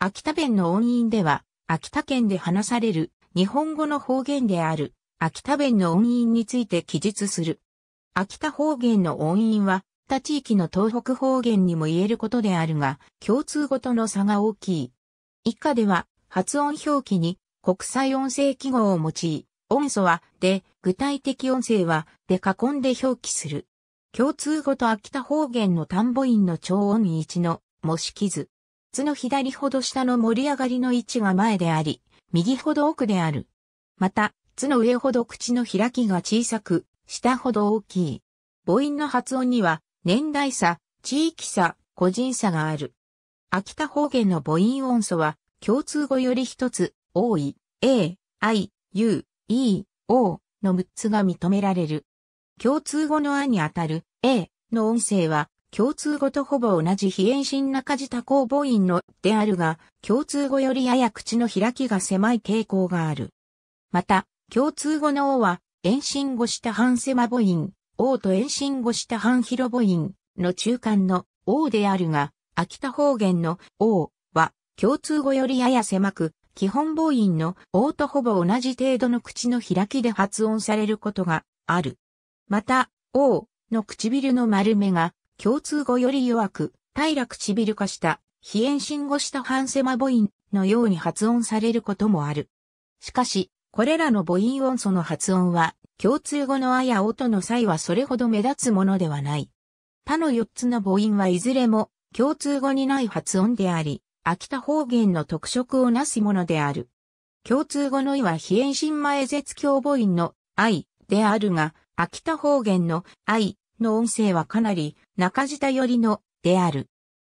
秋田弁の音韻では、秋田県で話される日本語の方言である秋田弁の音韻について記述する。秋田方言の音韻は、他地域の東北方言にも言えることであるが、共通語との差が大きい。以下では、発音表記に国際音声記号を用い、音素は、で、具体的音声は、で囲んで表記する。共通語と秋田方言の単母音の超音位置の模式図。つの左ほど下の盛り上がりの位置が前であり、右ほど奥である。また、つの上ほど口の開きが小さく、下ほど大きい。母音の発音には、年代差、地域差、個人差がある。秋田方言の母音音素は、共通語より一つ、多い、a, i, u, e, o の6つが認められる。共通語のあにあたる a の音声は共通語とほぼ同じ非遠心中字多項母音のであるが、共通語よりやや口の開きが狭い傾向がある。また、共通語の O は、遠心語た半狭母音、O と遠心語た半広母音の中間の O であるが、秋田方言の O は、共通語よりやや狭く、基本母音の O とほぼ同じ程度の口の開きで発音されることがある。また、O の唇の丸目が共通語より弱く、平びる化した、非遠心語したハンセマ母音のように発音されることもある。しかし、これらの母音音素の発音は、共通語のあや音の際はそれほど目立つものではない。他の4つの母音はいずれも共通語にない発音であり、秋田方言の特色をなすものである。共通語のいは非遠心前絶境母音の愛であるが、秋田方言の愛の音声はかなり中舌寄りのである。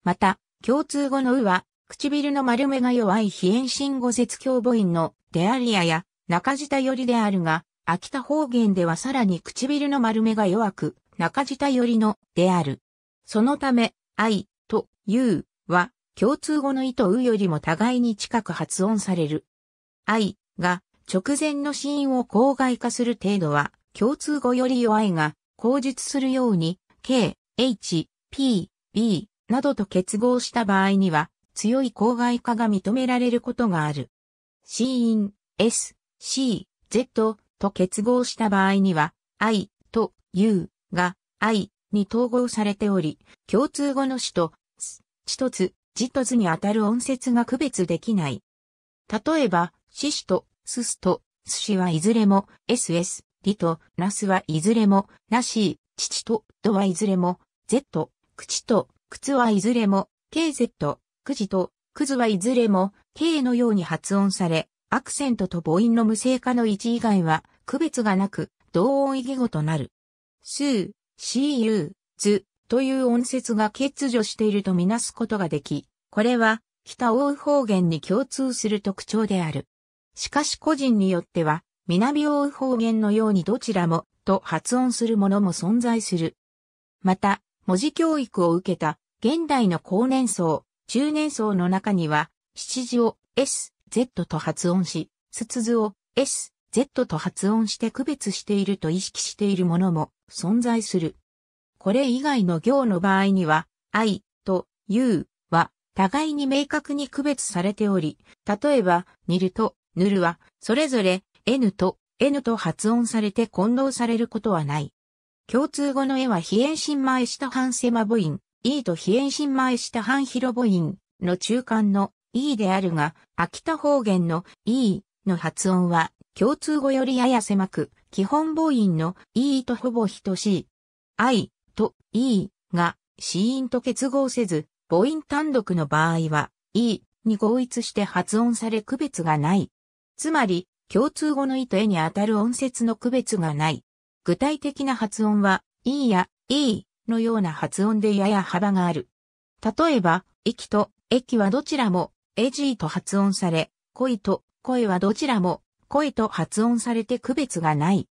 また、共通語のうは、唇の丸めが弱い非遠心語説教母音のであリやや中舌寄りであるが、秋田方言ではさらに唇の丸めが弱く、中舌寄りのである。そのため、愛と言うは、共通語の意とうよりも互いに近く発音される。愛が直前の死因を口外化する程度は、共通語より弱いが、口述するように、H、P、B などと結合した場合には、強い公害化が認められることがある。C N, S、C、Z と結合した場合には、I と U が I に統合されており、共通語の詞と、す、ちとつ、字と図にあたる音節が区別できない。例えば、ししと、すすと、すしはいずれも、ss、りと、なすはいずれも、なし、父と、とはいずれも、Z、口と靴はいずれも KZ、くじとくずはいずれも K のように発音され、アクセントと母音の無声化の位置以外は区別がなく同音異義語となる。スー、cu、ズ、という音節が欠如しているとみなすことができ、これは北欧方言に共通する特徴である。しかし個人によっては、南欧方言のようにどちらもと発音するものも存在する。また、文字教育を受けた現代の高年層、中年層の中には、七字を S、Z と発音し、すつずを S、Z と発音して区別していると意識しているものも存在する。これ以外の行の場合には、I と U は互いに明確に区別されており、例えば、にるとぬるはそれぞれ N と N と発音されて混同されることはない。共通語の絵は非遠心前下半狭母音、E と非遠心前下半広母音の中間の E であるが、秋田方言の E の発音は共通語よりやや狭く、基本母音の E とほぼ等しい。I と E が子音と結合せず、母音単独の場合は E に合一して発音され区別がない。つまり、共通語の意と絵にあたる音節の区別がない。具体的な発音は、いいや、いいのような発音でやや幅がある。例えば、息と駅はどちらも、エジーと発音され、恋と声はどちらも、声と発音されて区別がない。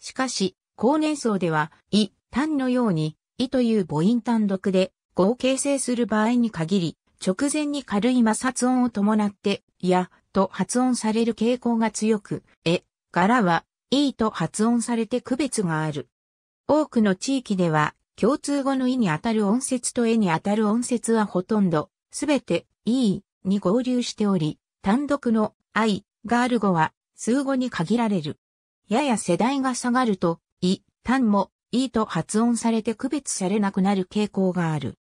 しかし、高年層では、い、単のように、いという母音単独で、語を形成する場合に限り、直前に軽い摩擦音を伴って、いや、と発音される傾向が強く、え、柄は、E と発音されて区別がある。多くの地域では、共通語の意にあたる音節と絵にあたる音節はほとんど、すべて E に合流しており、単独の I がある語は数語に限られる。やや世代が下がると、い、単も E と発音されて区別されなくなる傾向がある。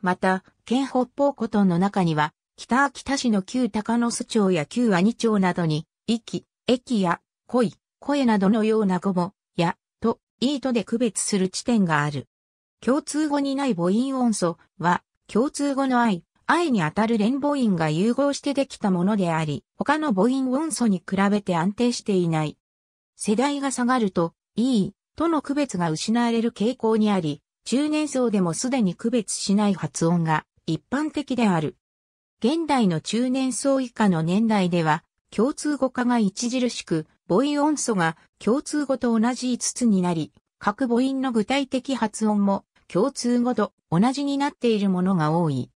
また、県北方古都の中には、北秋田市の旧高野須町や旧兄町などに、駅、駅や、恋、声などのような語も、や、と、いいとで区別する地点がある。共通語にない母音音素は、共通語の愛、愛にあたる連母音が融合してできたものであり、他の母音音素に比べて安定していない。世代が下がると、いい、との区別が失われる傾向にあり、中年層でもすでに区別しない発音が一般的である。現代の中年層以下の年代では、共通語化が著しく、母音音素が共通語と同じ5つになり、各母音の具体的発音も共通語と同じになっているものが多い。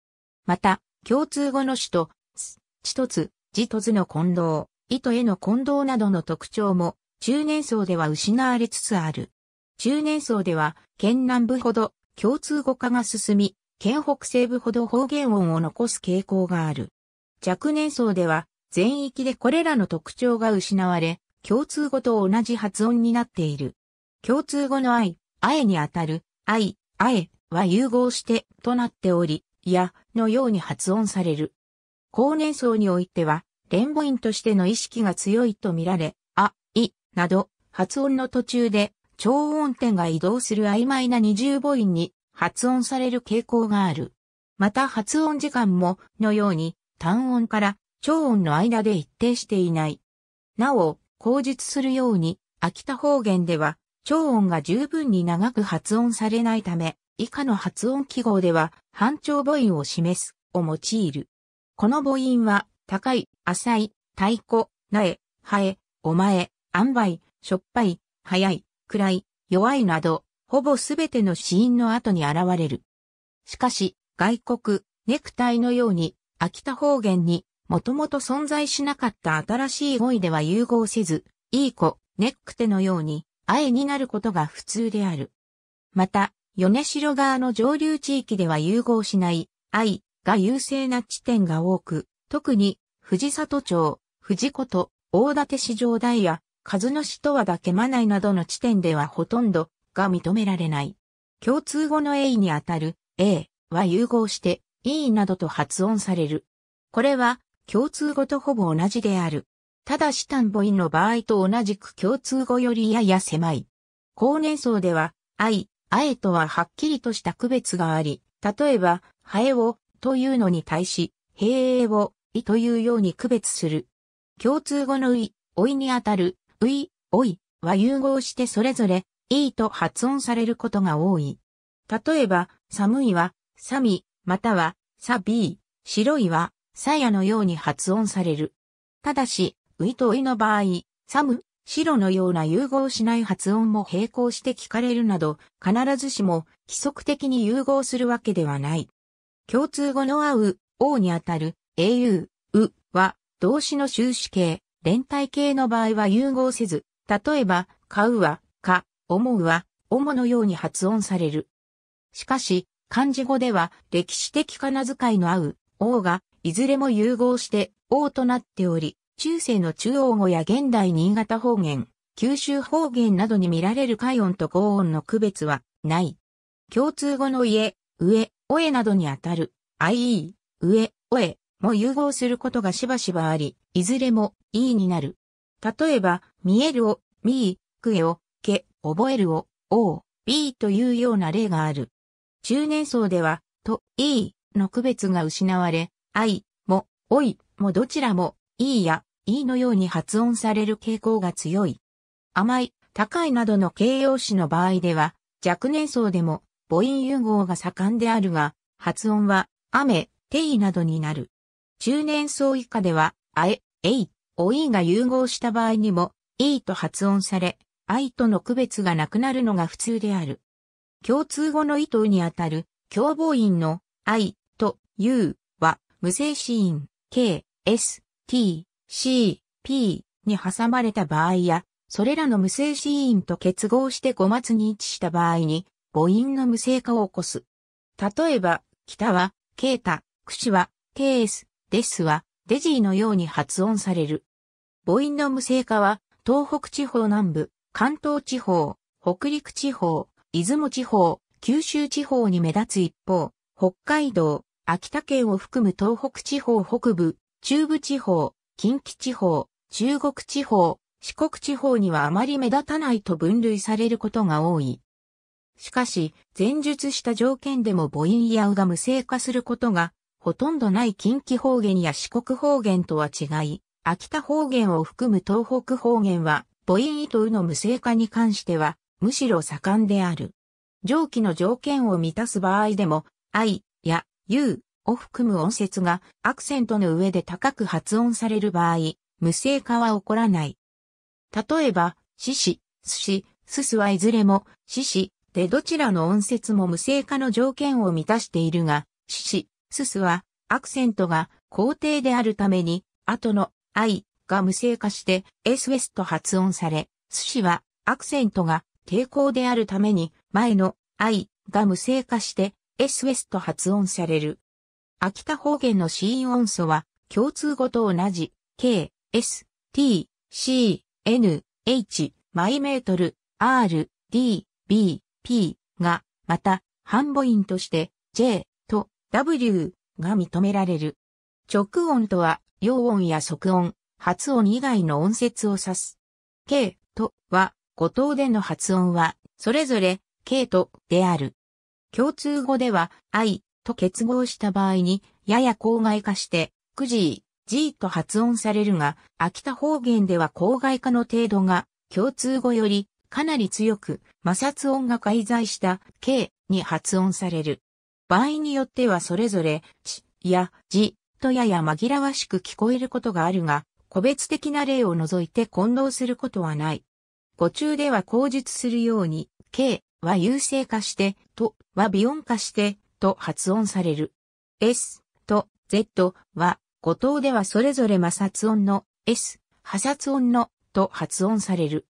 また、共通語の種と、す、ちとつ、じとつの混同、とへの混同などの特徴も、中年層では失われつつある。中年層では、県南部ほど共通語化が進み、県北西部ほど方言音を残す傾向がある。若年層では、全域でこれらの特徴が失われ、共通語と同じ発音になっている。共通語の愛、愛にあたる、愛、愛は融合してとなっており、や、のように発音される。高年層においては、連母音としての意識が強いとみられ、あ、い、など、発音の途中で、超音点が移動する曖昧な二重母音に発音される傾向がある。また発音時間も、のように、単音から超音の間で一定していない。なお、口述するように、秋田方言では、超音が十分に長く発音されないため、以下の発音記号では、半長母音を示す、を用いる。この母音は、高い、浅い、太鼓、苗、生え、お前、あんばい、しょっぱい、早い、暗い、弱いなど、ほぼすべての死因の後に現れる。しかし、外国、ネクタイのように、秋田方言にもともと存在しなかった新しい語彙では融合せず、いい子、ネックテのように、あえになることが普通である。また、米城川の上流地域では融合しない、愛が優勢な地点が多く、特に、藤里町、藤子と、大館市場台や、和の市とはだけまないなどの地点ではほとんどが認められない。共通語の A にあたる A は融合して E などと発音される。これは共通語とほぼ同じである。ただし単母音の場合と同じく共通語よりやや狭い。高年層では、愛、あえとははっきりとした区別があり、例えば、ハエをというのに対し、へえをいというように区別する。共通語のい、おいにあたる、うい、おいは融合してそれぞれ、いいと発音されることが多い。例えば、寒いは、さみ、または、さび、白いは、さやのように発音される。ただし、ういとういの場合、サム、白のような融合しない発音も並行して聞かれるなど、必ずしも規則的に融合するわけではない。共通語の合う、王にあたる、au、うは、動詞の終止形、連帯形の場合は融合せず、例えば、買うは、か、思うは、主のように発音される。しかし、漢字語では歴史的仮名遣いの合う、王がいずれも融合して王となっており、中世の中央語や現代新潟方言、九州方言などに見られる海音と合音の区別はない。共通語の家、上、おえなどにあたる、ie、上、おえも融合することがしばしばあり、いずれも、いいになる。例えば、見えるを、みー、くえを、け、覚えるを、おう、b というような例がある。中年層では、と、いいの区別が失われ、愛、も、おい、もどちらも、いいや、いいのように発音される傾向が強い。甘い、高いなどの形容詞の場合では、若年層でも母音融合が盛んであるが、発音は、雨、ていなどになる。中年層以下では、あえ、えい、おいが融合した場合にも、いいと発音され、愛との区別がなくなるのが普通である。共通語の意図にあたる、共母音の、愛、と、いう、無精子ン K、S、T、C、P に挟まれた場合や、それらの無精子ンと結合して5末に位置した場合に、母音の無性化を起こす。例えば、北は、ケータ、は、ケース、デスは、デジーのように発音される。母音の無性化は、東北地方南部、関東地方、北陸地方、出雲地方、九州地方に目立つ一方、北海道、秋田県を含む東北地方北部、中部地方、近畿地方、中国地方、四国地方にはあまり目立たないと分類されることが多い。しかし、前述した条件でも母音やうが無性化することが、ほとんどない近畿方言や四国方言とは違い、秋田方言を含む東北方言は、母音とうの無性化に関しては、むしろ盛んである。上記の条件を満たす場合でも、愛、u を含む音節がアクセントの上で高く発音される場合、無声化は起こらない。例えば、シシ、スシ、すすはいずれも、シシ、でどちらの音節も無声化の条件を満たしているが、シシ、すすは、アクセントが肯定であるために、後の i が無声化して s ウスと発音され、スシはアクセントが抵抗であるために、前の i が無声化して S ウェスと発音される。秋田方言のーン音素は、共通語と同じ、K、S、T、C、N、H、マイメートル、R、D、B、P が、また、半母音として、J と W が認められる。直音とは、陽音や即音、発音以外の音節を指す。K とは、五等での発音は、それぞれ、K とである。共通語では、I と結合した場合に、やや郊外化して、くじー、G と発音されるが、秋田方言では郊外化の程度が、共通語よりかなり強く、摩擦音が介在した K に発音される。場合によってはそれぞれ、ちやじとやや紛らわしく聞こえることがあるが、個別的な例を除いて混同することはない。語中では口述するように、K は優勢化して、とは微音化して、と発音される。s と z は、五頭ではそれぞれ摩擦音の s、破殺音のと発音される。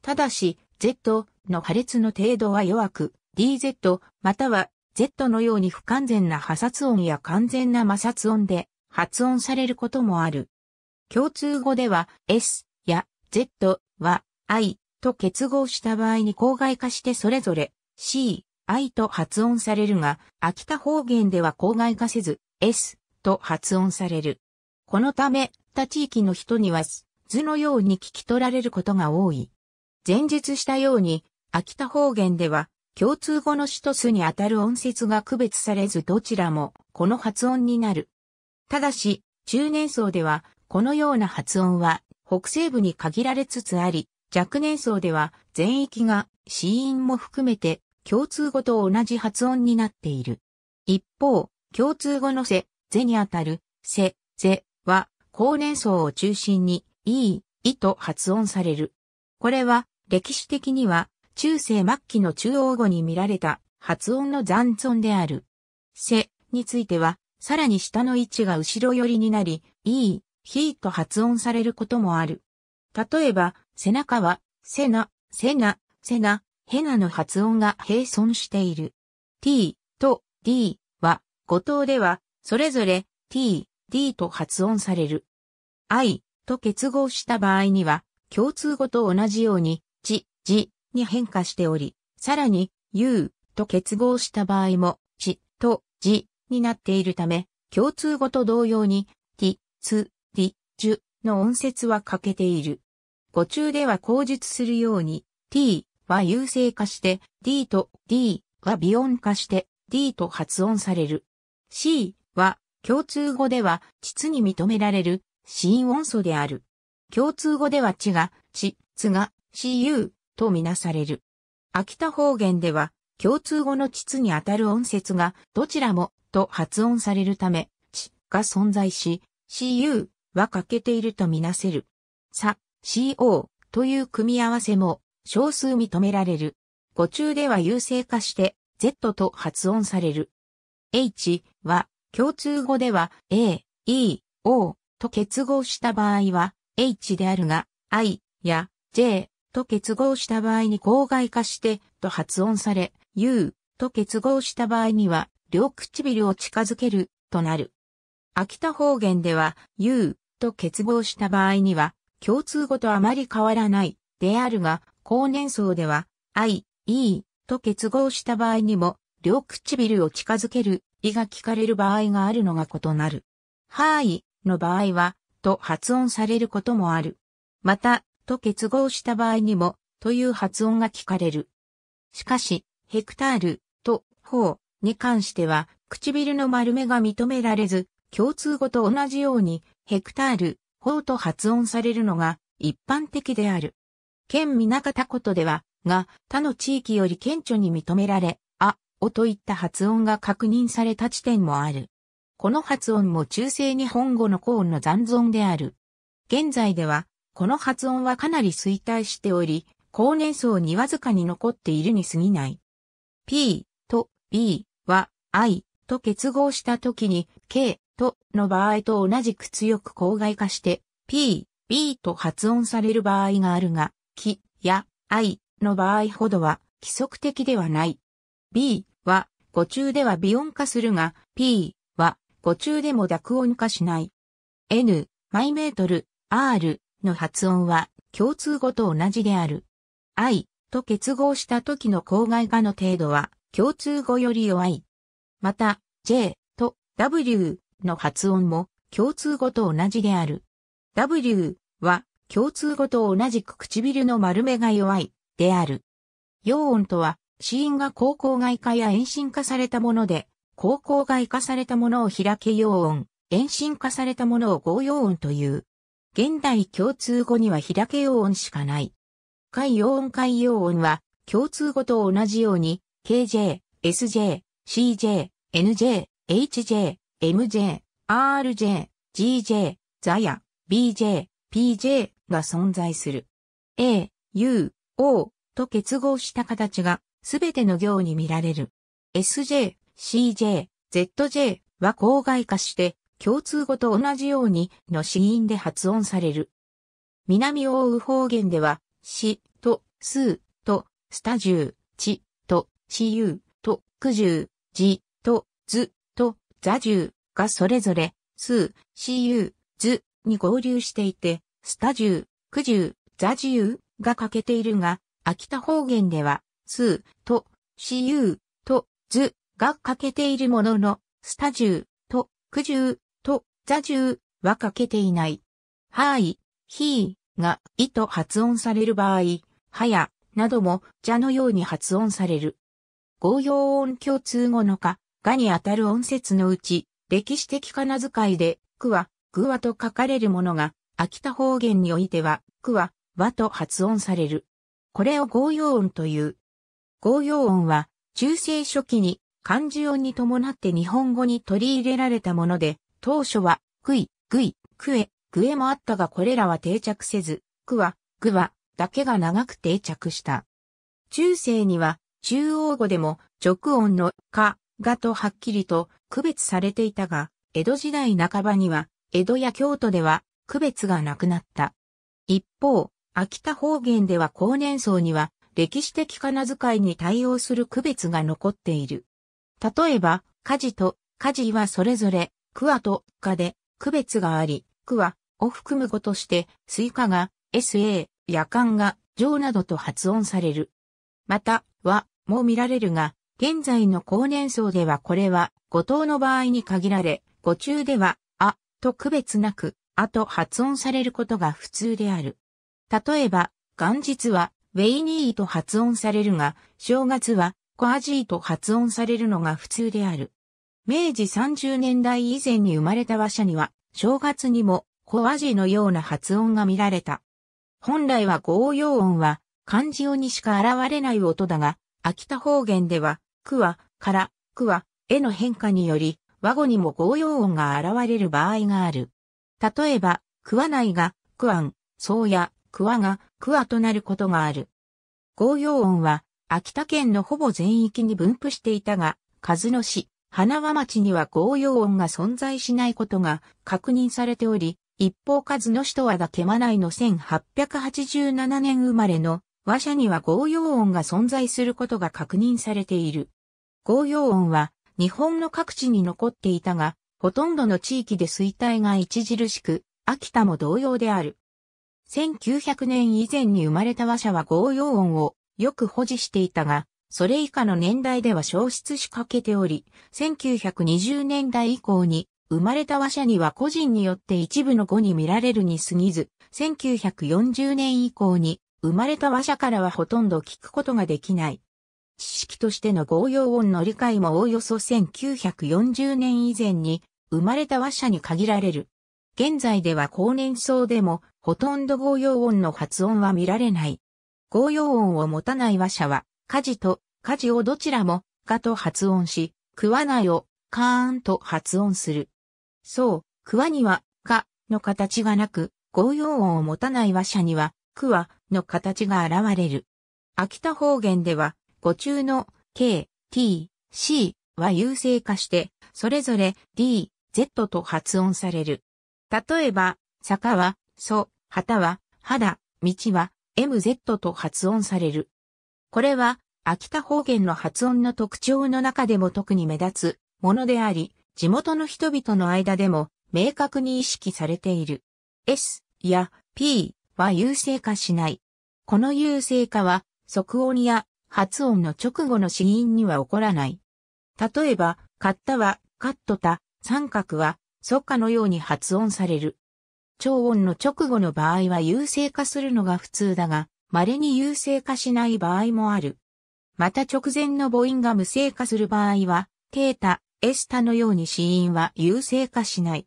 ただし、z の破裂の程度は弱く、dz または z のように不完全な破殺音や完全な摩擦音で発音されることもある。共通語では s や z は i、と結合した場合に公害化してそれぞれ C、I と発音されるが、秋田方言では公害化せず S と発音される。このため、他地域の人には図のように聞き取られることが多い。前述したように、秋田方言では共通語の主とにあたる音節が区別されずどちらもこの発音になる。ただし、中年層ではこのような発音は北西部に限られつつあり、若年層では全域が死因も含めて共通語と同じ発音になっている。一方、共通語のせ、ぜにあたる、せ、ぜは高年層を中心に、いい、いと発音される。これは歴史的には中世末期の中央語に見られた発音の残存である。せについては、さらに下の位置が後ろ寄りになり、いい、ひいと発音されることもある。例えば、背中は、セナ、セナ、セナ、ヘナの発音が並存している。t と d は、五島では、それぞれ t、d と発音される。i と結合した場合には、共通語と同じように、ち、じに変化しており、さらに、u と結合した場合も、ち、と、じになっているため、共通語と同様に、t、つ、り、じゅの音節は欠けている。語中では口述するように、t は優勢化して、d と d は微音化して、d と発音される。c は共通語では、膣に認められる、死音音素である。共通語では、血が、地、つが、cu とみなされる。秋田方言では、共通語の膣にあたる音節が、どちらも、と発音されるため、地が存在し、cu は欠けているとみなせる。さ CO という組み合わせも少数認められる。語中では優勢化して Z と発音される。H は共通語では A、E、O と結合した場合は H であるが I や J と結合した場合に口外化してと発音され U と結合した場合には両唇を近づけるとなる。秋田方言では U と結合した場合には共通語とあまり変わらない、であるが、高年層では、I、E と結合した場合にも、両唇を近づける、いが聞かれる場合があるのが異なる。はいの場合は、と発音されることもある。また、と結合した場合にも、という発音が聞かれる。しかし、ヘクタールとう、に関しては、唇の丸めが認められず、共通語と同じように、ヘクタール法と発音されるのが一般的である。県南方ことでは、が、他の地域より顕著に認められ、あ、おといった発音が確認された地点もある。この発音も中世日本語の高音の残存である。現在では、この発音はかなり衰退しており、高年層にわずかに残っているに過ぎない。p と b は i と結合した時に k との場合と同じく強く口外化して p、b と発音される場合があるが、きや i の場合ほどは規則的ではない。b は語中では微音化するが、p は語中でも濁音化しない。n、マイメートル、r の発音は共通語と同じである。i と結合した時の口外化の程度は共通語より弱い。また、j と w の発音も共通語と同じである。W は共通語と同じく唇の丸めが弱いである。陽音とは死因が高校外科や遠心化されたもので、高校外科されたものを開け陽音、遠心化されたものを合陽音という。現代共通語には開け陽音しかない。海陽音海陽音は共通語と同じように KJ、SJ、CJ、NJ、HJ、MJ、RJ、GJ、ザヤ、BJ、PJ が存在する。A、U、O と結合した形がすべての行に見られる。SJ、CJ、ZJ は公外化して共通語と同じようにの死音で発音される。南欧う方言では、し、と、す、と、スタジュー、ち、と、しゆう、と、くじゅう、じ、と、ず、座獣がそれぞれ、数、cu、図に合流していて、スタ獣、九獣、座獣が欠けているが、秋田方言では、数と、cu、と、図が欠けているものの、スタ獣、と、九獣、と、座獣は欠けていない。はい、ひーが、いと発音される場合、はや、なども、じゃのように発音される。合用音共通語のか、がにあたる音節のうち、歴史的仮名遣いで、くわ、ぐわと書かれるものが、秋田方言においては、くわ、わと発音される。これを合用音という。合用音は、中世初期に漢字音に伴って日本語に取り入れられたもので、当初は、くい、ぐい、くえ、ぐえもあったがこれらは定着せず、くわ、ぐわ、だけが長く定着した。中世には、中央語でも直音のか画とはっきりと区別されていたが、江戸時代半ばには、江戸や京都では区別がなくなった。一方、秋田方言では高年層には、歴史的仮名遣いに対応する区別が残っている。例えば、家事と家事はそれぞれ、クワとカで区別があり、クワを含む語として、スイカが SA、夜間が上などと発音される。また、はも見られるが、現在の高年層ではこれは、五藤の場合に限られ、五中では、あ、と区別なく、あと発音されることが普通である。例えば、元日は、ウェイニーと発音されるが、正月は、コアジーと発音されるのが普通である。明治30年代以前に生まれた話者には、正月にも、コアジーのような発音が見られた。本来は合用音は、漢字音にしか現れない音だが、秋田方言では、クワ、から、クワ、への変化により、和語にも合用音が現れる場合がある。例えば、クワ内が、クワン、そうや、クワが、クワとなることがある。合用音は、秋田県のほぼ全域に分布していたが、数の市、花輪町には合用音が存在しないことが確認されており、一方数の市とは田家間内の1887年生まれの和者には合用音が存在することが確認されている。合用音は日本の各地に残っていたが、ほとんどの地域で衰退が著しく、秋田も同様である。1900年以前に生まれた和者は合用音をよく保持していたが、それ以下の年代では消失しかけており、1920年代以降に生まれた和者には個人によって一部の語に見られるに過ぎず、1940年以降に生まれた話者からはほとんど聞くことができない。知識としての合用音の理解もおおよそ1940年以前に生まれた話者に限られる。現在では高年層でもほとんど合用音の発音は見られない。合用音を持たない話者は、家事と家事をどちらもがと発音し、食わないをカーンと発音する。そう、くわには、か、の形がなく、合用音を持たない話者には、くは、の形が現れる。秋田方言では、語中の K、T、C は優勢化して、それぞれ D、Z と発音される。例えば、坂は、祖、旗は、肌、道は、MZ と発音される。これは、秋田方言の発音の特徴の中でも特に目立つものであり、地元の人々の間でも明確に意識されている。S や P、は優勢化しない。この優勢化は、即音や発音の直後の死因には起こらない。例えば、買ったは、カットた、三角は、即下のように発音される。超音の直後の場合は優勢化するのが普通だが、稀に優勢化しない場合もある。また直前の母音が無声化する場合は、テータ、エスタのように死因は優勢化しない。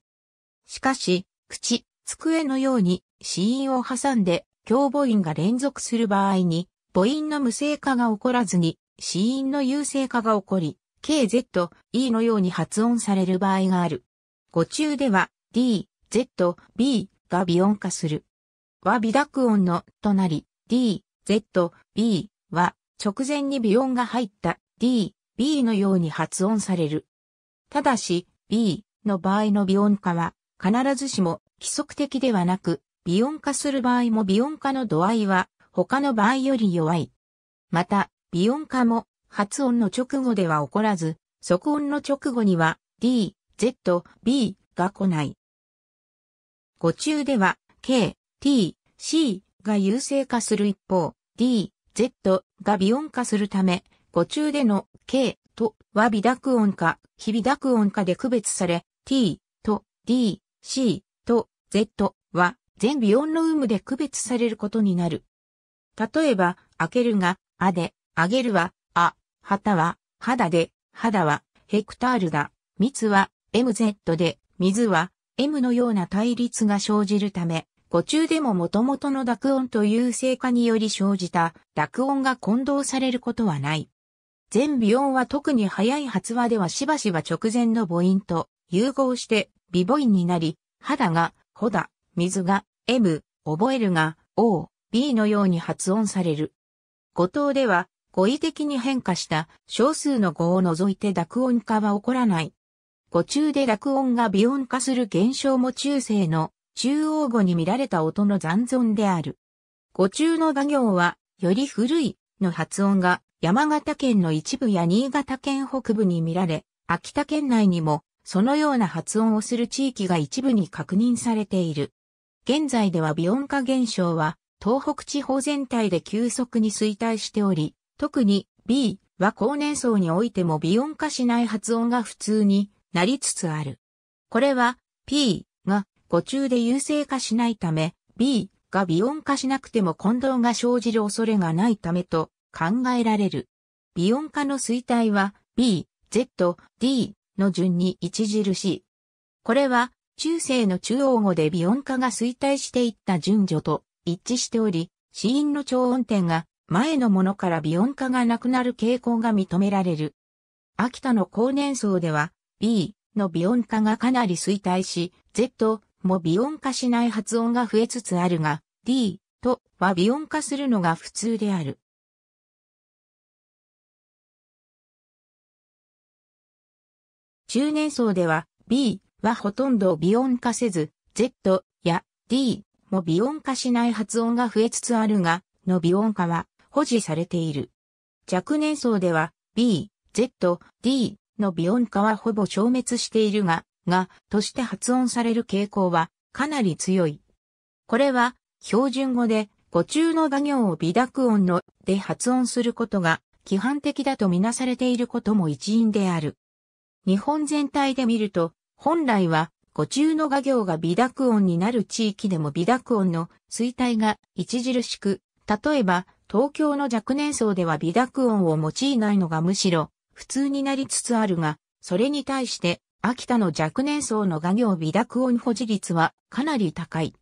しかし、口、机のように死因を挟んで、強母音が連続する場合に、母音の無声化が起こらずに、死因の有性化が起こり、KZ、E のように発音される場合がある。語中では、D、Z、B が微音化する。は微濁音のとなり、D、Z、B は直前に微音が入った D、B のように発音される。ただし、B の場合の微音化は必ずしも規則的ではなく、微音化する場合も微音化の度合いは他の場合より弱い。また、微音化も発音の直後では起こらず、即音の直後には D、Z、B が来ない。語中では K、T、C が優勢化する一方、D、Z が微音化するため、語中での K とは微濁音か非微濁音かで区別され、T と D、C と Z は全ビオンの有無で区別されることになる。例えば、開けるが、あで、あげるは、あ、旗は、肌で、肌は、ヘクタールだ、密は、mz で、水は、m のような対立が生じるため、語中でも元々の濁音という成果により生じた濁音が混同されることはない。全微音は特に早い発話ではしばしば直前の母音と融合して微母音になり、肌が、ほだ、水が M、覚えるが O、B のように発音される。語頭では語彙的に変化した少数の語を除いて濁音化は起こらない。語中で濁音が微音化する現象も中世の中央語に見られた音の残存である。語中の画行はより古いの発音が山形県の一部や新潟県北部に見られ、秋田県内にもそのような発音をする地域が一部に確認されている。現在ではビオン化現象は、東北地方全体で急速に衰退しており、特に B は高年層においても微音化しない発音が普通になりつつある。これは P が語中で優勢化しないため、B が微音化しなくても混同が生じる恐れがないためと考えられる。微音化の衰退は B、Z、D の順に著しい。これは中世の中央語で微音化が衰退していった順序と一致しており、死因の超音点が前のものから微音化がなくなる傾向が認められる。秋田の高年層では B の微音化がかなり衰退し、Z も微音化しない発音が増えつつあるが、D とは微音化するのが普通である。中年層では B はほとんど微音化せず、Z や D も微音化しない発音が増えつつあるが、の微音化は保持されている。若年層では B、Z、D の微音化はほぼ消滅しているが、が、として発音される傾向はかなり強い。これは標準語で語中の画行を微濁音ので発音することが規範的だとみなされていることも一因である。日本全体で見ると本来は、五中の画業が微濁音になる地域でも微濁音の衰退が著しく、例えば、東京の若年層では微濁音を用いないのがむしろ普通になりつつあるが、それに対して秋田の若年層の画業微濁音保持率はかなり高い。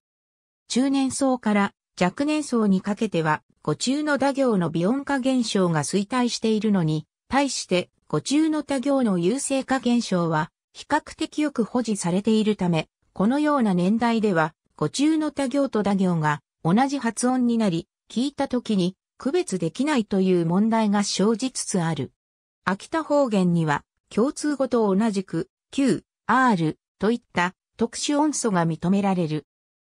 中年層から若年層にかけては、五中の打業の微音化現象が衰退しているのに、対して五中の多業の優勢化現象は比較的よく保持されているため、このような年代では、語中の他行と多行が同じ発音になり、聞いた時に区別できないという問題が生じつつある。秋田方言には、共通語と同じく、Q、R といった特殊音素が認められる。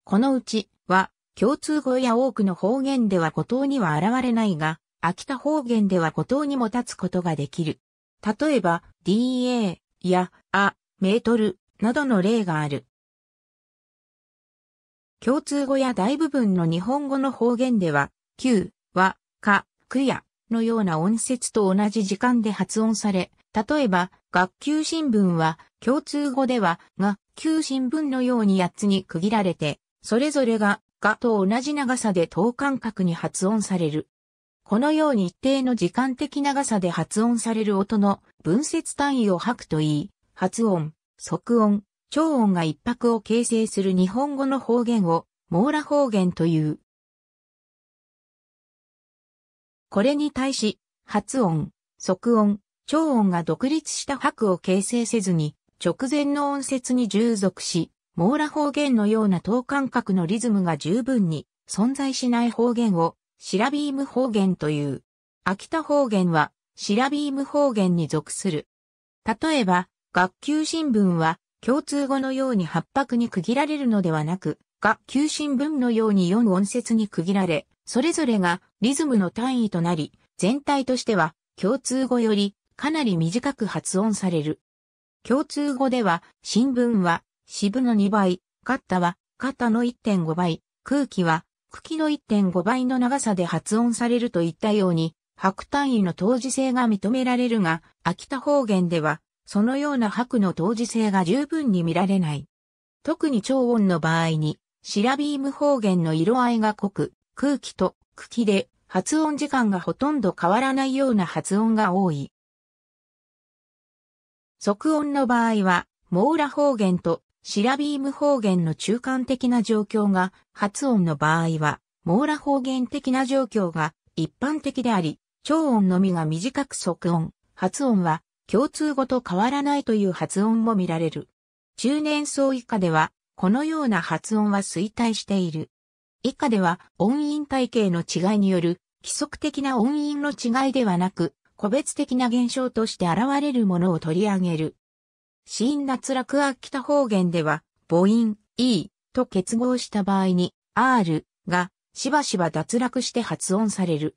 このうちは、共通語や多くの方言では語頭には現れないが、秋田方言では語頭にも立つことができる。例えば、DA、や、あ、メートル、などの例がある。共通語や大部分の日本語の方言では、旧、は、か、くや、のような音節と同じ時間で発音され、例えば、学級新聞は、共通語では、が、旧新聞のように8つに区切られて、それぞれが、がと同じ長さで等間隔に発音される。このように一定の時間的長さで発音される音の分節単位を吐くといい、発音、即音、超音が一拍を形成する日本語の方言を網羅方言という。これに対し、発音、即音、超音が独立した拍を形成せずに、直前の音節に従属し、網羅方言のような等間隔のリズムが十分に存在しない方言をシラビーム方言という。秋田方言は、シラビーム方言に属する。例えば、学級新聞は、共通語のように八白に区切られるのではなく、学級新聞のように四音節に区切られ、それぞれがリズムの単位となり、全体としては、共通語よりかなり短く発音される。共通語では、新聞は、渋の2倍、カッタは、タの1.5倍、空気は、茎の1.5倍の長さで発音されるといったように、白単位の当時性が認められるが、秋田方言では、そのような白の当時性が十分に見られない。特に超音の場合に、シラビーム方言の色合いが濃く、空気と茎で発音時間がほとんど変わらないような発音が多い。即音の場合は、モーラ方言とシラビーム方言の中間的な状況が発音の場合は、モーラ方言的な状況が一般的であり、長音のみが短く即音、発音は共通語と変わらないという発音も見られる。中年層以下では、このような発音は衰退している。以下では音韻体系の違いによる規則的な音韻の違いではなく、個別的な現象として現れるものを取り上げる。因脱落秋田方言では、母音、e と結合した場合に、r がしばしば脱落して発音される。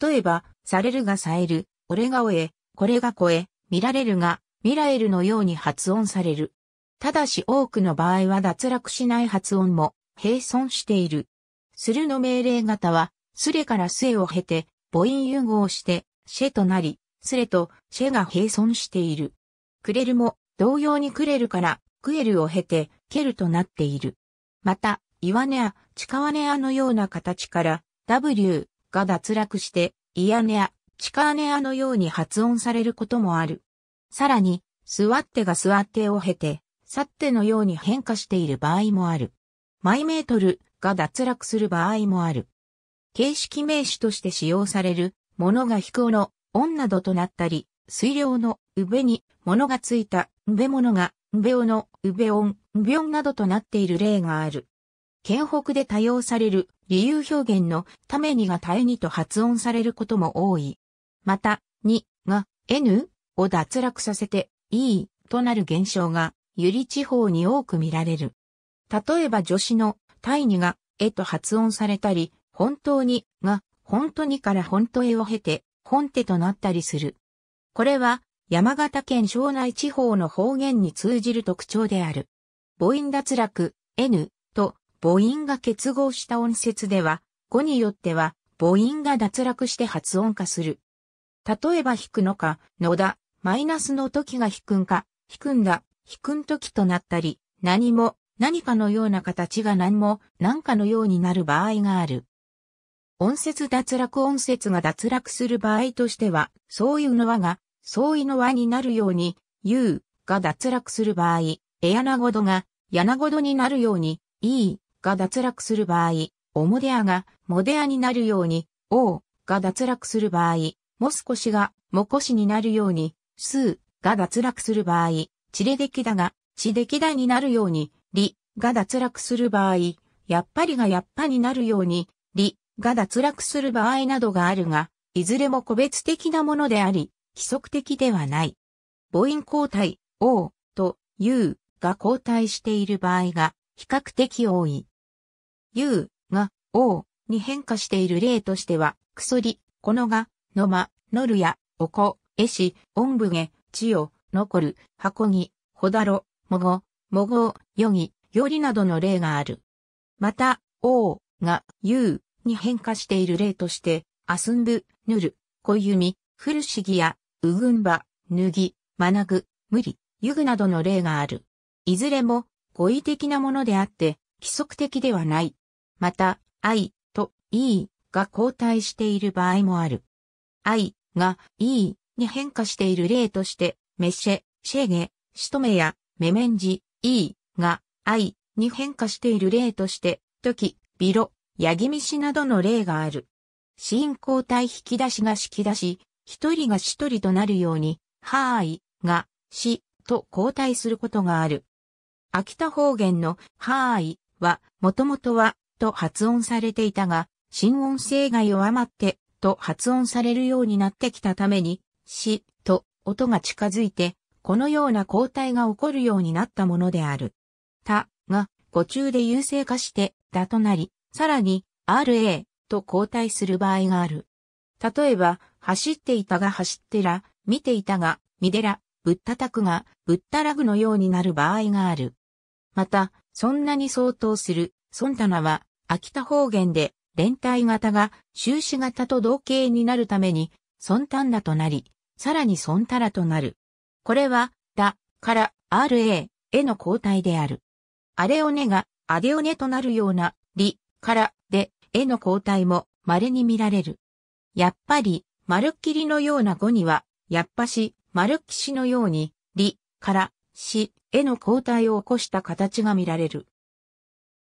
例えば、されるがさえる、俺がおえ、これがこえ、見られるが、見られるのように発音される。ただし多くの場合は脱落しない発音も、並存している。するの命令型は、すれからすえを経て、母音融合して、シェとなり、すれとシェが並存している。くれるも、同様にクレルからクエルを経てケルとなっている。また、イワネア、チカワネアのような形から W が脱落してイアネア、チカーネアのように発音されることもある。さらに、スワッテがスワッテを経て、サッテのように変化している場合もある。マイメートルが脱落する場合もある。形式名詞として使用される、ものが飛行の、音などとなったり、水量の、上に、ものがついた、んべものが、んべおの、うべおん、んんなどとなっている例がある。県北で多用される理由表現のためにがたえにと発音されることも多い。また、にが n を脱落させて e となる現象が、ゆり地方に多く見られる。例えば助詞の第にが、えと発音されたり、本当に、が、本当にから本当へを経て、本手となったりする。これは、山形県庄内地方の方言に通じる特徴である。母音脱落、n と母音が結合した音節では、語によっては母音が脱落して発音化する。例えば引くのか、のだ、マイナスの時が引くんか、引くんだ、引くん時となったり、何も、何かのような形が何も、何かのようになる場合がある。音節脱落音節が脱落する場合としては、そういうのはが、相違の和になるように、U が脱落する場合、エアナゴドが、ヤナゴドになるように、E が脱落する場合、オモデアが、モデアになるように、O が脱落する場合、モスコシが、モコシになるように、スーが脱落する場合、チレデキダが、チデキダになるように、リが脱落する場合、やっぱりがやっぱになるように、リが脱落する場合などがあるが、いずれも個別的なものであり、規則的ではない。母音交代 O と U が交代している場合が比較的多い。U が O に変化している例としては、くそり、このが、のま、のるや、おこ、えし、おんぶげ、ちよ、のこる、はこぎ、ほだろ、もご、もご、よぎ、よりなどの例がある。また、O が U に変化している例として、あすんぶ、ぬる、こゆみ、ふるしぎや、うぐんば、ぬぎ、まなぐ、むり、ゆぐなどの例がある。いずれも語彙的なものであって、規則的ではない。また、愛といいが交代している場合もある。愛がいいに変化している例として、メシェ、シェゲ、シトメやメメンジ、いいが愛に変化している例として、キ、ビロ、ヤギミシなどの例がある。進交代引き出しが引き出し、一人が一人となるように、はーい、が、し、と交代することがある。秋田方言の、はーい、は、もともとは、と発音されていたが、新音声が弱まって、と発音されるようになってきたために、し、と、音が近づいて、このような交代が起こるようになったものである。た、が、語中で優勢化して、だとなり、さらに、ra、と交代する場合がある。例えば、走っていたが走ってら、見ていたが、見でら、ぶったたくが、ぶったらぐのようになる場合がある。また、そんなに相当する、孫棚は、秋田方言で、連帯型が、終止型と同型になるために、孫単らとなり、さらに孫たらとなる。これは、だ、から、ra、への交代である。あれおねが、あでおねとなるような、り、から、で、への交代も、稀に見られる。やっぱり、丸っきりのような語には、やっぱし、丸っきしのように、り、から、し、への交代を起こした形が見られる。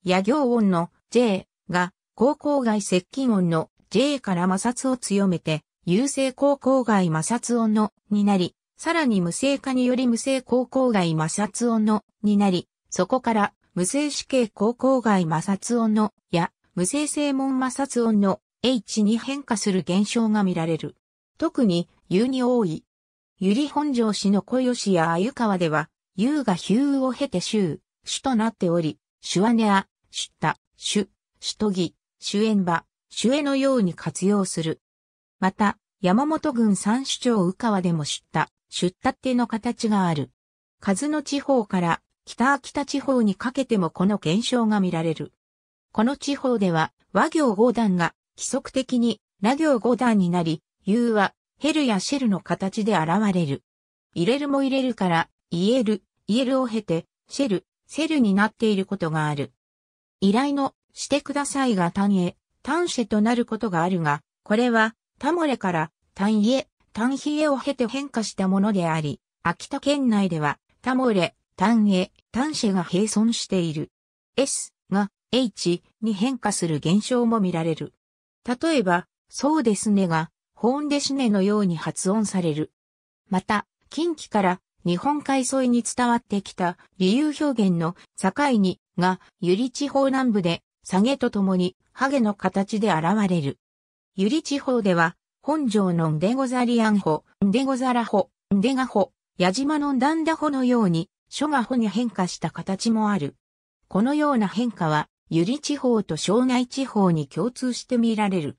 野行音の J が、高校外接近音の J から摩擦を強めて、優勢高校外摩擦音のになり、さらに無性化により無性高校外摩擦音のになり、そこから無性死刑高校外摩擦音のや無性正門摩擦音の H に変化する現象が見られる。特に U に多い。ゆり本城市の小吉や鮎川では、U がひゅうを経てし主となっており、手話ネア、主と主、主都え主演場、主絵のように活用する。また、山本郡三市町宇川でもった、しゅっての形がある。数の地方から北秋田地方にかけてもこの現象が見られる。この地方では和行合団が規則的にラ行五段になり、U はヘルやシェルの形で現れる。入れるも入れるから、イエル、イエルを経て、シェル、セルになっていることがある。依頼の、してくださいが単へ、単シェとなることがあるが、これは、タモレから、単へ、単ヒエを経て変化したものであり、秋田県内では、タモレ、単へ、単シェが並存している。S が H に変化する現象も見られる。例えば、そうですねが、ホーンデシネのように発音される。また、近畿から日本海沿いに伝わってきた理由表現の境にが、ゆり地方南部で下げとともにハゲの形で現れる。ゆり地方では、本城のんでござりあんほ、んでござらほ、んでがほ、矢島のんだんだほのように、書がほに変化した形もある。このような変化は、由利地方と庄内地方に共通して見られる。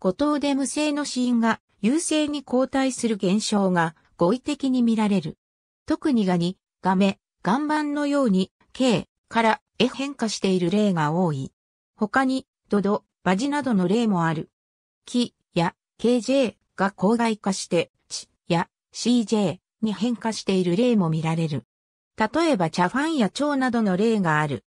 五島で無声の死因が優勢に後退する現象が語彙的に見られる。特にガニ、ガメ、岩盤のように、K からへ変化している例が多い。他に、ドド、バジなどの例もある。キや KJ が郊外化して、チや CJ に変化している例も見られる。例えばチャファンや蝶などの例がある。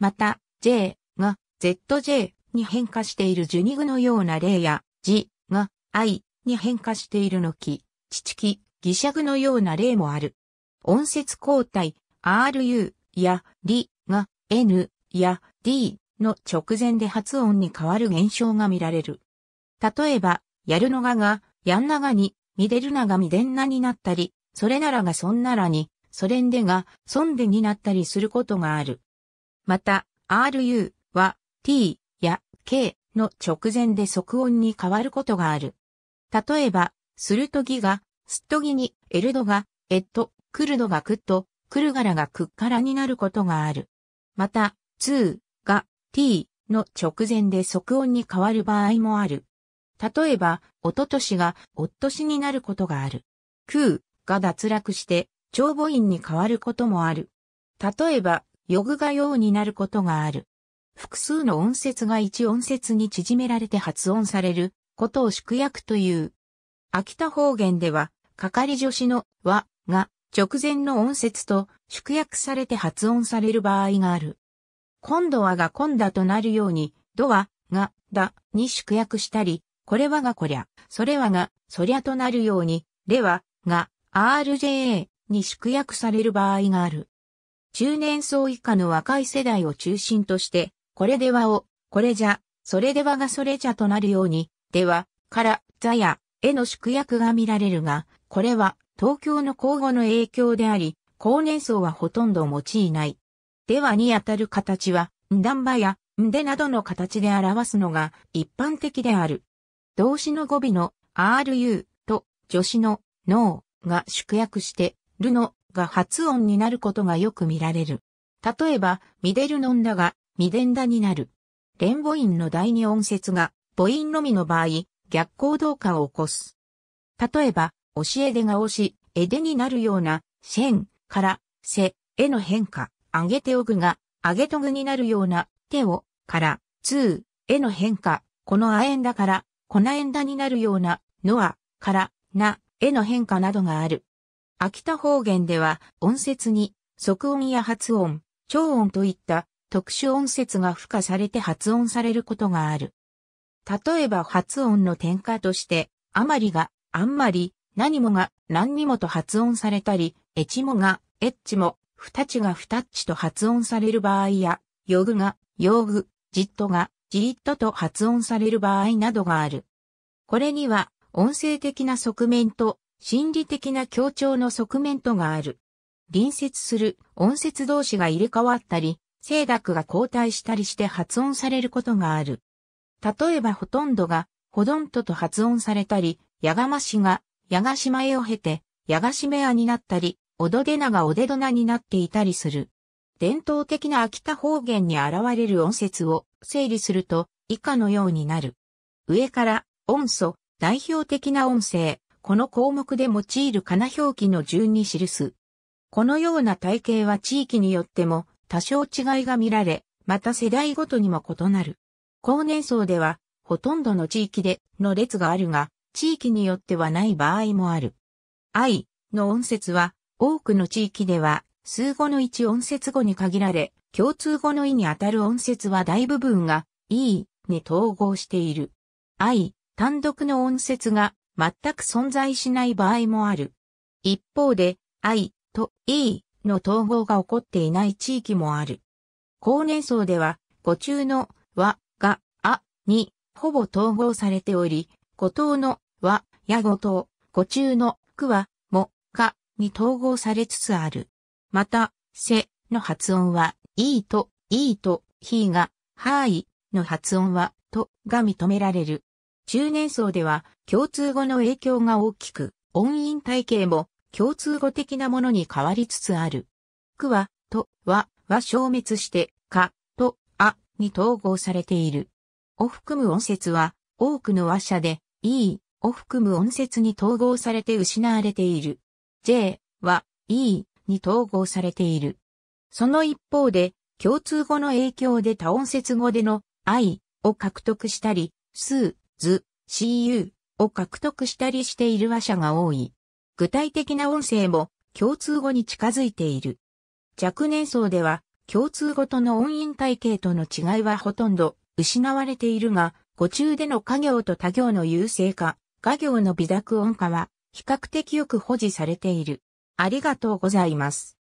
また、J が ZJ に変化しているジュニグのような例や、G が I に変化しているのき、チキ、ギシャグのような例もある。音節交代 RU やリが N や D の直前で発音に変わる現象が見られる。例えば、やるのがが、やんながに、みでるながみでんなになったり、それならがそんならに、それんでが、そんでになったりすることがある。また、ru は t や k の直前で即音に変わることがある。例えば、するとぎが、すっとぎに、エルドが、えっと、クルドがくっと、クルガラがくっからになることがある。また、2が t の直前で即音に変わる場合もある。例えば、おととしが、おっとしになることがある。ーが脱落して、長母音に変わることもある。例えば、ヨグがようになることがある。複数の音節が一音節に縮められて発音されることを縮約という。秋田方言では、係助詞の和が直前の音節と縮約されて発音される場合がある。今度はが今だとなるように、ドは、が、だ、に縮約したり、これはがこりゃ、それはが、そりゃとなるように、れは、が、RJA に縮約される場合がある。中年層以下の若い世代を中心として、これではを、これじゃ、それではがそれじゃとなるように、では、から、ざや、への縮約が見られるが、これは、東京の交互の影響であり、高年層はほとんど用いない。ではにあたる形は、んだんばや、んでなどの形で表すのが一般的である。動詞の語尾の ru と助詞の no が縮約して、るのが発音になることがよく見られる。例えば、ミデルノンだが、ミデンダになる。連母音の第二音節が母音のみの場合、逆行動化を起こす。例えば、教えでが押し、えでになるような、シェンから、せ、への変化、あげておぐが、あげとぐになるような、手を、から、つう、への変化、このあえんだから、こなえんだになるような、のは、から、な、への変化などがある。秋田方言では音節に即音や発音、超音といった特殊音節が付加されて発音されることがある。例えば発音の転化として、あまりが、あんまり、何もが、何にもと発音されたり、えちもが、えっちも、ふたちがふたっちと発音される場合や、よぐが、よぐ、じっとが、じっとと発音される場合などがある。これには、音声的な側面と心理的な協調の側面とがある。隣接する音節同士が入れ替わったり、声楽が交代したりして発音されることがある。例えばほとんどが、ほどんとと発音されたり、やがましが、やがしまえを経て、やがしめやになったり、おどでながおでどなになっていたりする。伝統的な秋田方言に現れる音節を整理すると以下のようになる。上から音素、代表的な音声、この項目で用いる金表記の順に記す。このような体系は地域によっても多少違いが見られ、また世代ごとにも異なる。高年層では、ほとんどの地域での列があるが、地域によってはない場合もある。愛の音節は、多くの地域では、数語の一音節語に限られ、共通語の意にあたる音節は大部分が、いいに統合している。愛単独の音節が全く存在しない場合もある。一方で、I と E の統合が起こっていない地域もある。高年層では、語中の和があにほぼ統合されており、語頭の和や語頭、語中のくはもがに統合されつつある。また、せの発音は、いいと、いいと、ひが、はいの発音は、とが認められる。中年層では共通語の影響が大きく、音韻体系も共通語的なものに変わりつつある。くは、と、は、は消滅して、か、と、あ、に統合されている。を含む音節は、多くの話者で、e を含む音節に統合されて失われている。j は、e に統合されている。その一方で、共通語の影響で多音節語での、i を獲得したり、数図、CU を獲得したりしている話者が多い。具体的な音声も共通語に近づいている。若年層では共通語との音韻体系との違いはほとんど失われているが、語中での家業と他業の優勢化、家業の微濁音化は比較的よく保持されている。ありがとうございます。